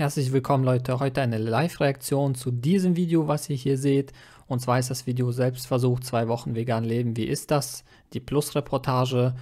Herzlich willkommen Leute, heute eine Live-Reaktion zu diesem Video, was ihr hier seht. Und zwar ist das Video Selbstversuch, zwei Wochen vegan leben, wie ist das? Die Plus-Reportage.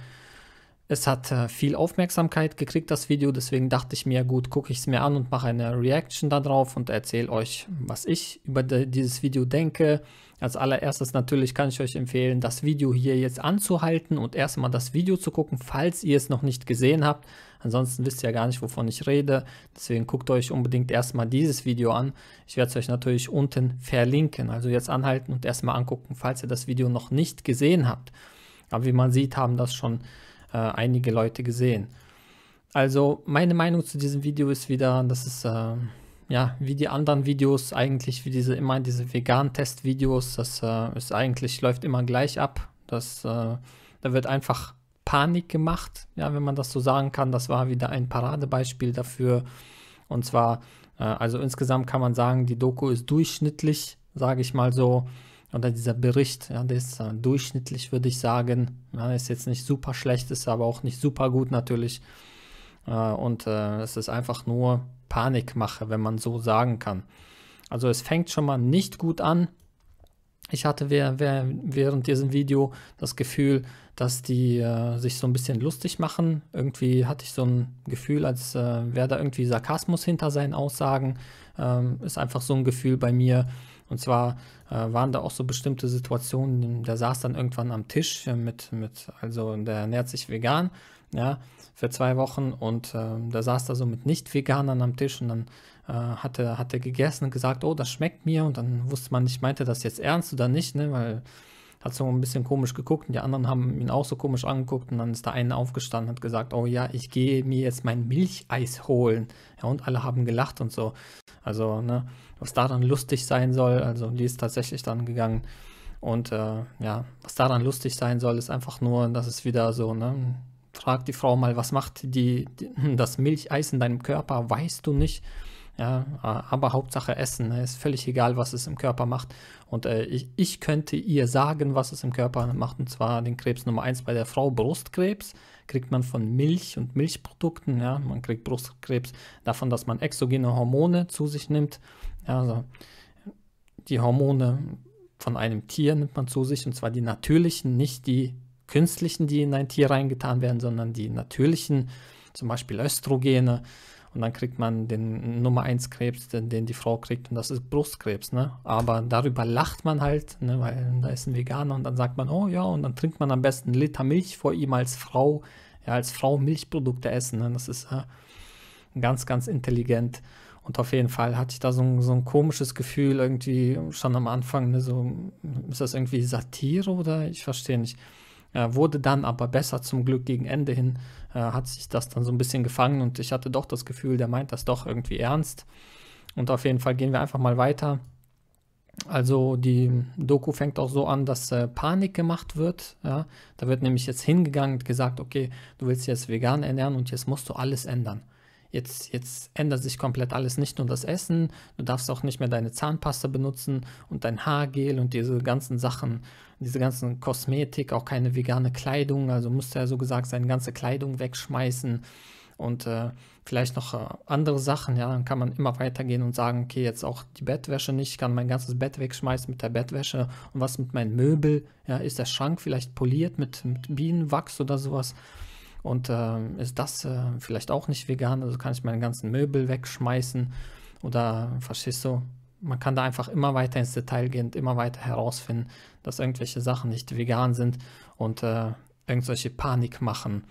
Es hat äh, viel Aufmerksamkeit gekriegt, das Video, deswegen dachte ich mir, gut, gucke ich es mir an und mache eine Reaction darauf und erzähle euch, was ich über dieses Video denke. Als allererstes natürlich kann ich euch empfehlen, das Video hier jetzt anzuhalten und erstmal das Video zu gucken, falls ihr es noch nicht gesehen habt. Ansonsten wisst ihr ja gar nicht, wovon ich rede. Deswegen guckt euch unbedingt erstmal dieses Video an. Ich werde es euch natürlich unten verlinken. Also jetzt anhalten und erstmal angucken, falls ihr das Video noch nicht gesehen habt. Aber wie man sieht, haben das schon äh, einige Leute gesehen. Also meine Meinung zu diesem Video ist wieder, dass es äh, ja wie die anderen Videos eigentlich, wie diese immer diese vegan test videos das äh, ist eigentlich läuft immer gleich ab. Das äh, da wird einfach Panik gemacht, ja, wenn man das so sagen kann. Das war wieder ein Paradebeispiel dafür. Und zwar äh, also insgesamt kann man sagen, die Doku ist durchschnittlich, sage ich mal so oder dieser Bericht, ja, der ist äh, durchschnittlich, würde ich sagen. Ja, ist jetzt nicht super schlecht, ist aber auch nicht super gut natürlich. Äh, und äh, es ist einfach nur Panikmache, wenn man so sagen kann. Also es fängt schon mal nicht gut an. Ich hatte während diesem Video das Gefühl, dass die äh, sich so ein bisschen lustig machen. Irgendwie hatte ich so ein Gefühl, als äh, wäre da irgendwie Sarkasmus hinter seinen Aussagen. Ähm, ist einfach so ein Gefühl bei mir. Und zwar äh, waren da auch so bestimmte Situationen, der saß dann irgendwann am Tisch äh, mit, mit also der ernährt sich vegan, ja, für zwei Wochen und äh, da saß da so mit Nicht-Veganern am Tisch und dann äh, hat er, hat er gegessen und gesagt, oh, das schmeckt mir und dann wusste man nicht, meinte das jetzt ernst oder nicht, ne, weil hat so ein bisschen komisch geguckt und die anderen haben ihn auch so komisch angeguckt und dann ist der eine aufgestanden und hat gesagt, oh ja, ich gehe mir jetzt mein Milcheis holen. Ja, und alle haben gelacht und so. Also, ne, was da dann lustig sein soll, also die ist tatsächlich dann gegangen. Und äh, ja, was daran lustig sein soll, ist einfach nur, dass es wieder so, ne, fragt die Frau mal, was macht die, die das Milcheis in deinem Körper, weißt du nicht. Ja, aber Hauptsache Essen, ne? ist völlig egal, was es im Körper macht. Und äh, ich, ich könnte ihr sagen, was es im Körper macht, und zwar den Krebs Nummer 1 bei der Frau, Brustkrebs, kriegt man von Milch und Milchprodukten. Ja? Man kriegt Brustkrebs davon, dass man exogene Hormone zu sich nimmt. Ja, also die Hormone von einem Tier nimmt man zu sich, und zwar die natürlichen, nicht die künstlichen, die in ein Tier reingetan werden, sondern die natürlichen, zum Beispiel Östrogene. Und dann kriegt man den Nummer 1 Krebs, den, den die Frau kriegt, und das ist Brustkrebs. Ne? Aber darüber lacht man halt, ne? weil da ist ein Veganer und dann sagt man, oh ja, und dann trinkt man am besten einen Liter Milch vor ihm als Frau, ja, als Frau Milchprodukte essen. Ne? Das ist äh, ganz, ganz intelligent. Und auf jeden Fall hatte ich da so ein, so ein komisches Gefühl irgendwie schon am Anfang, ne, so, ist das irgendwie Satire oder ich verstehe nicht. Äh, wurde dann aber besser zum Glück gegen Ende hin, äh, hat sich das dann so ein bisschen gefangen und ich hatte doch das Gefühl, der meint das doch irgendwie ernst. Und auf jeden Fall gehen wir einfach mal weiter. Also die Doku fängt auch so an, dass äh, Panik gemacht wird. Ja? Da wird nämlich jetzt hingegangen und gesagt, okay, du willst jetzt vegan ernähren und jetzt musst du alles ändern. Jetzt, jetzt ändert sich komplett alles, nicht nur das Essen, du darfst auch nicht mehr deine Zahnpasta benutzen und dein Haargel und diese ganzen Sachen, diese ganzen Kosmetik, auch keine vegane Kleidung, also musst du ja so gesagt seine ganze Kleidung wegschmeißen und äh, vielleicht noch äh, andere Sachen, ja, dann kann man immer weitergehen und sagen, okay, jetzt auch die Bettwäsche nicht, ich kann mein ganzes Bett wegschmeißen mit der Bettwäsche und was mit meinen Möbel, ja, ist der Schrank vielleicht poliert mit, mit Bienenwachs oder sowas, und äh, ist das äh, vielleicht auch nicht vegan, also kann ich meine ganzen Möbel wegschmeißen oder Faschisto? Man kann da einfach immer weiter ins Detail gehen und immer weiter herausfinden, dass irgendwelche Sachen nicht vegan sind und äh, irgendwelche Panik machen.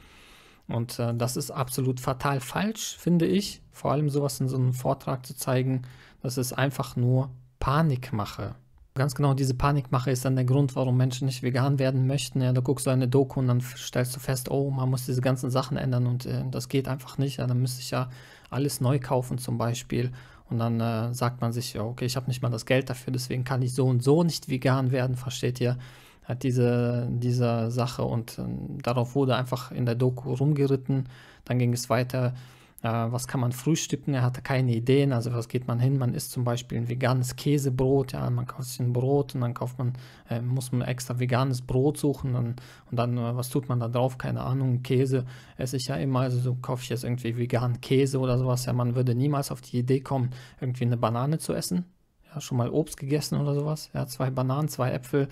Und äh, das ist absolut fatal falsch, finde ich. Vor allem sowas in so einem Vortrag zu zeigen, das ist einfach nur Panikmache ganz genau diese Panikmache ist dann der Grund, warum Menschen nicht vegan werden möchten. Ja, da guckst du eine Doku und dann stellst du fest, oh, man muss diese ganzen Sachen ändern und äh, das geht einfach nicht. Ja, dann müsste ich ja alles neu kaufen zum Beispiel. Und dann äh, sagt man sich, ja, okay, ich habe nicht mal das Geld dafür, deswegen kann ich so und so nicht vegan werden, versteht ihr? Hat diese, diese Sache und äh, darauf wurde einfach in der Doku rumgeritten. Dann ging es weiter äh, was kann man frühstücken, er hatte keine Ideen, also was geht man hin, man isst zum Beispiel ein veganes Käsebrot, ja, man kauft sich ein Brot und dann kauft man, äh, muss man extra veganes Brot suchen dann, und dann, äh, was tut man da drauf, keine Ahnung, Käse esse ich ja immer, also so kaufe ich jetzt irgendwie veganen Käse oder sowas, ja, man würde niemals auf die Idee kommen, irgendwie eine Banane zu essen, ja, schon mal Obst gegessen oder sowas, ja, zwei Bananen, zwei Äpfel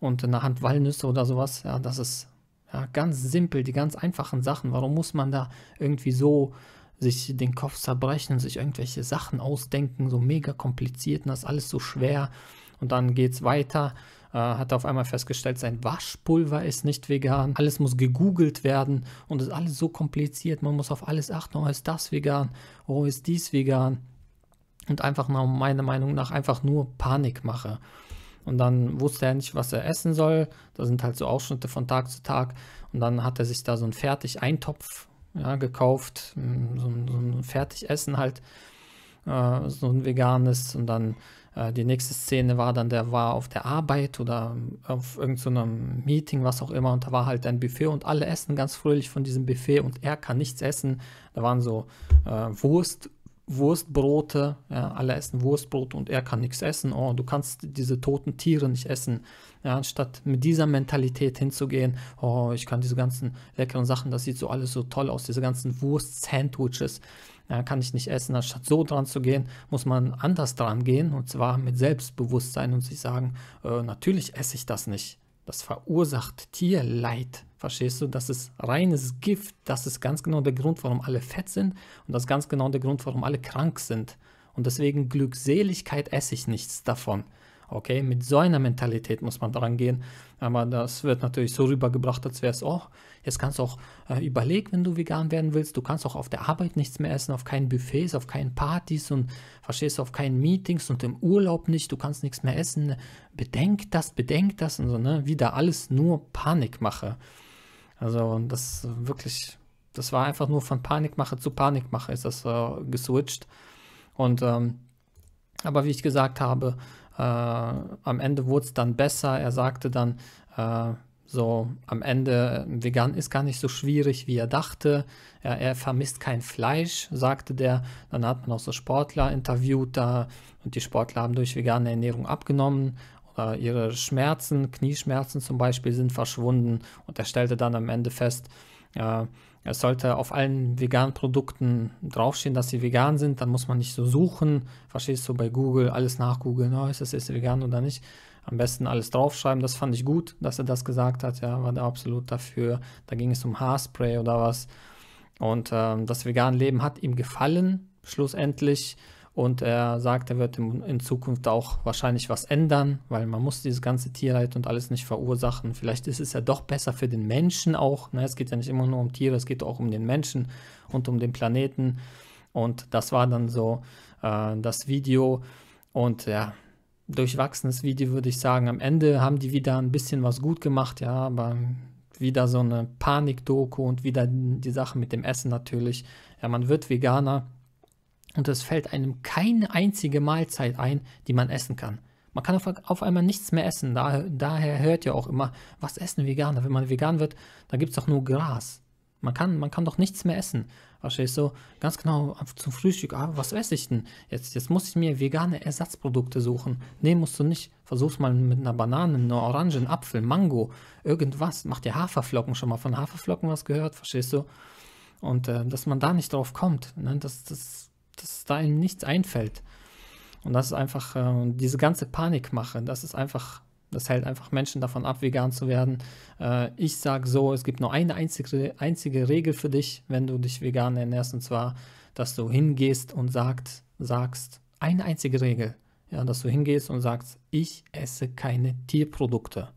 und eine Hand Walnüsse oder sowas, ja, das ist ja, ganz simpel, die ganz einfachen Sachen. Warum muss man da irgendwie so sich den Kopf zerbrechen, sich irgendwelche Sachen ausdenken, so mega kompliziert und das alles so schwer? Und dann geht es weiter. Äh, hat auf einmal festgestellt, sein Waschpulver ist nicht vegan. Alles muss gegoogelt werden und ist alles so kompliziert. Man muss auf alles achten. Oh, ist das vegan? Oh, ist dies vegan? Und einfach nur, meiner Meinung nach, einfach nur Panikmache. mache. Und dann wusste er nicht, was er essen soll. Da sind halt so Ausschnitte von Tag zu Tag. Und dann hat er sich da so einen Fertig-Eintopf ja, gekauft, hm, so ein, so ein Fertigessen halt, äh, so ein veganes. Und dann äh, die nächste Szene war dann, der war auf der Arbeit oder auf irgendeinem so Meeting, was auch immer. Und da war halt ein Buffet und alle essen ganz fröhlich von diesem Buffet und er kann nichts essen. Da waren so äh, Wurst, Wurstbrote, ja, alle essen Wurstbrot und er kann nichts essen. Oh, du kannst diese toten Tiere nicht essen. Ja, anstatt mit dieser Mentalität hinzugehen, oh, ich kann diese ganzen leckeren Sachen, das sieht so alles so toll aus, diese ganzen Wurst-Sandwiches, ja, kann ich nicht essen. Anstatt so dran zu gehen, muss man anders dran gehen und zwar mit Selbstbewusstsein und sich sagen, äh, natürlich esse ich das nicht. Das verursacht Tierleid. Verstehst du? Das ist reines Gift. Das ist ganz genau der Grund, warum alle fett sind. Und das ist ganz genau der Grund, warum alle krank sind. Und deswegen Glückseligkeit esse ich nichts davon. Okay, mit so einer Mentalität muss man dran gehen. Aber das wird natürlich so rübergebracht, als wäre es auch. Oh, jetzt kannst du auch äh, überlegen, wenn du vegan werden willst. Du kannst auch auf der Arbeit nichts mehr essen, auf keinen Buffets, auf keinen Partys und verstehst du, auf keinen Meetings und im Urlaub nicht. Du kannst nichts mehr essen. Bedenk das, bedenk das und so, ne? Wieder alles nur Panikmache. mache. Also das wirklich, das war einfach nur von Panikmache zu Panikmache ist das äh, geswitcht. Und ähm, aber wie ich gesagt habe, äh, am Ende wurde es dann besser. Er sagte dann äh, so am Ende, vegan ist gar nicht so schwierig, wie er dachte. Er, er, vermisst kein Fleisch, sagte der. Dann hat man auch so Sportler interviewt da und die Sportler haben durch vegane Ernährung abgenommen äh, ihre Schmerzen, Knieschmerzen zum Beispiel, sind verschwunden. Und er stellte dann am Ende fest, äh, es sollte auf allen veganen Produkten draufstehen, dass sie vegan sind. Dann muss man nicht so suchen, verstehst du, bei Google alles nachgoogeln, oh, ist das jetzt vegan oder nicht. Am besten alles draufschreiben. Das fand ich gut, dass er das gesagt hat. Ja, war der absolut dafür. Da ging es um Haarspray oder was. Und ähm, das vegane Leben hat ihm gefallen, schlussendlich. Und er sagt, er wird in, in Zukunft auch wahrscheinlich was ändern, weil man muss dieses ganze Tierleid und alles nicht verursachen. Vielleicht ist es ja doch besser für den Menschen auch. Ne? Es geht ja nicht immer nur um Tiere, es geht auch um den Menschen und um den Planeten. Und das war dann so äh, das Video. Und ja, durchwachsenes Video würde ich sagen. Am Ende haben die wieder ein bisschen was gut gemacht, ja, aber wieder so eine Panik-Doku und wieder die Sache mit dem Essen natürlich. Ja, man wird Veganer und es fällt einem keine einzige Mahlzeit ein, die man essen kann. Man kann auf, auf einmal nichts mehr essen. Da, daher hört ja auch immer, was essen Veganer? Wenn man vegan wird, da gibt es doch nur Gras. Man kann, man kann doch nichts mehr essen. Verstehst du? Ganz genau zum Frühstück. Ah, was esse ich denn? Jetzt, jetzt muss ich mir vegane Ersatzprodukte suchen. Nee, musst du nicht. Versuch's mal mit einer Banane, einer Orange, einem Apfel, Mango, irgendwas. Mach dir Haferflocken schon mal von Haferflocken was gehört, verstehst du? Und äh, dass man da nicht drauf kommt, ne? das, das dass da ihm nichts einfällt. Und das ist einfach äh, diese ganze Panikmache, das ist einfach, das hält einfach Menschen davon ab, vegan zu werden. Äh, ich sage so, es gibt nur eine einzige, einzige Regel für dich, wenn du dich vegan ernährst, und zwar, dass du hingehst und sagt, sagst, eine einzige Regel, ja, dass du hingehst und sagst, ich esse keine Tierprodukte.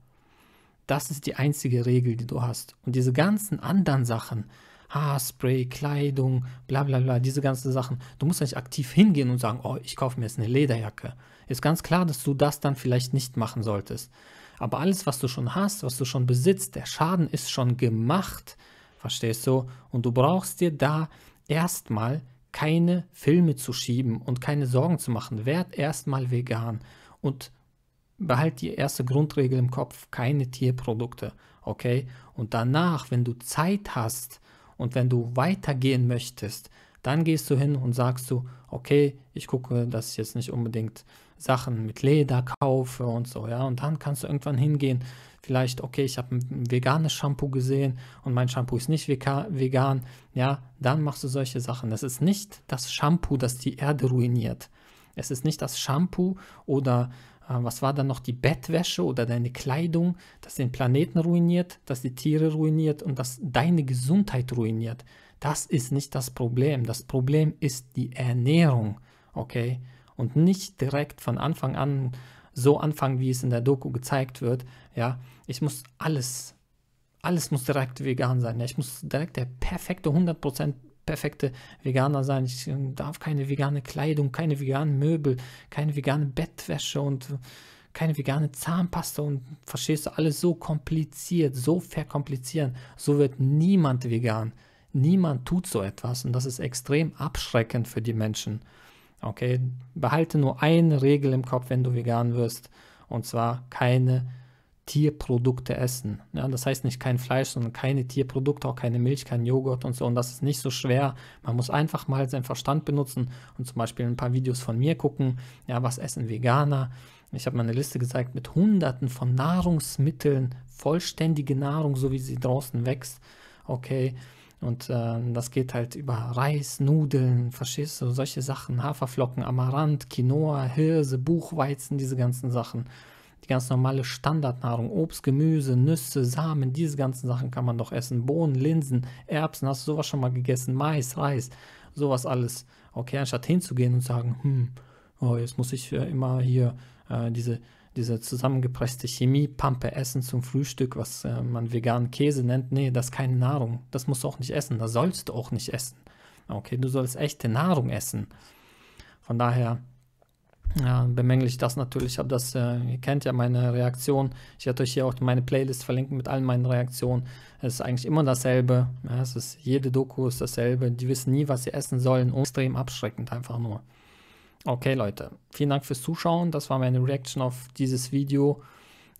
Das ist die einzige Regel, die du hast. Und diese ganzen anderen Sachen, Haarspray, Kleidung, bla bla bla, diese ganzen Sachen. Du musst nicht aktiv hingehen und sagen, oh, ich kaufe mir jetzt eine Lederjacke. Ist ganz klar, dass du das dann vielleicht nicht machen solltest. Aber alles, was du schon hast, was du schon besitzt, der Schaden ist schon gemacht. Verstehst du? Und du brauchst dir da erstmal keine Filme zu schieben und keine Sorgen zu machen. Werd erstmal vegan und behalt die erste Grundregel im Kopf, keine Tierprodukte, okay? Und danach, wenn du Zeit hast und wenn du weitergehen möchtest, dann gehst du hin und sagst du, okay, ich gucke, dass ich jetzt nicht unbedingt Sachen mit Leder kaufe und so, ja. Und dann kannst du irgendwann hingehen, vielleicht, okay, ich habe ein veganes Shampoo gesehen und mein Shampoo ist nicht vegan, ja, dann machst du solche Sachen. Es ist nicht das Shampoo, das die Erde ruiniert. Es ist nicht das Shampoo oder ähm, was war dann noch die Bettwäsche oder deine Kleidung, das den Planeten ruiniert, das die Tiere ruiniert und das deine Gesundheit ruiniert. Das ist nicht das Problem. Das Problem ist die Ernährung, okay? Und nicht direkt von Anfang an so anfangen, wie es in der Doku gezeigt wird. Ja, ich muss alles, alles muss direkt vegan sein. Ja? Ich muss direkt der perfekte 100% perfekte Veganer sein. Ich äh, darf keine vegane Kleidung, keine veganen Möbel, keine vegane Bettwäsche und keine vegane Zahnpasta und verstehst du, alles so kompliziert, so verkomplizieren. So wird niemand vegan. Niemand tut so etwas und das ist extrem abschreckend für die Menschen. Okay, behalte nur eine Regel im Kopf, wenn du vegan wirst und zwar keine Tierprodukte essen. Ja, das heißt nicht kein Fleisch, sondern keine Tierprodukte, auch keine Milch, kein Joghurt und so. Und das ist nicht so schwer. Man muss einfach mal seinen Verstand benutzen und zum Beispiel ein paar Videos von mir gucken. Ja, was essen Veganer? Ich habe mal eine Liste gezeigt mit Hunderten von Nahrungsmitteln, vollständige Nahrung, so wie sie draußen wächst. Okay. Und äh, das geht halt über Reis, Nudeln, verschiedene solche Sachen, Haferflocken, Amaranth, Quinoa, Hirse, Buchweizen, diese ganzen Sachen. Die ganz normale Standardnahrung, Obst, Gemüse, Nüsse, Samen, diese ganzen Sachen kann man doch essen. Bohnen, Linsen, Erbsen, hast du sowas schon mal gegessen? Mais, Reis, sowas alles. Okay, anstatt hinzugehen und sagen, hm, oh, jetzt muss ich äh, immer hier äh, diese, diese zusammengepresste Chemiepampe essen zum Frühstück, was äh, man veganen Käse nennt. Nee, das ist keine Nahrung. Das musst du auch nicht essen. Das sollst du auch nicht essen. Okay, du sollst echte Nahrung essen. Von daher äh, bemängel ich das natürlich. Ich habe das, äh, ihr kennt ja meine Reaktion. Ich werde euch hier auch meine Playlist verlinken mit allen meinen Reaktionen. Es ist eigentlich immer dasselbe. Ja, es ist, jede Doku ist dasselbe. Die wissen nie, was sie essen sollen. extrem abschreckend einfach nur. Okay, Leute. Vielen Dank fürs Zuschauen. Das war meine Reaction auf dieses Video.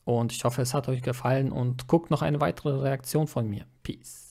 Und ich hoffe, es hat euch gefallen und guckt noch eine weitere Reaktion von mir. Peace.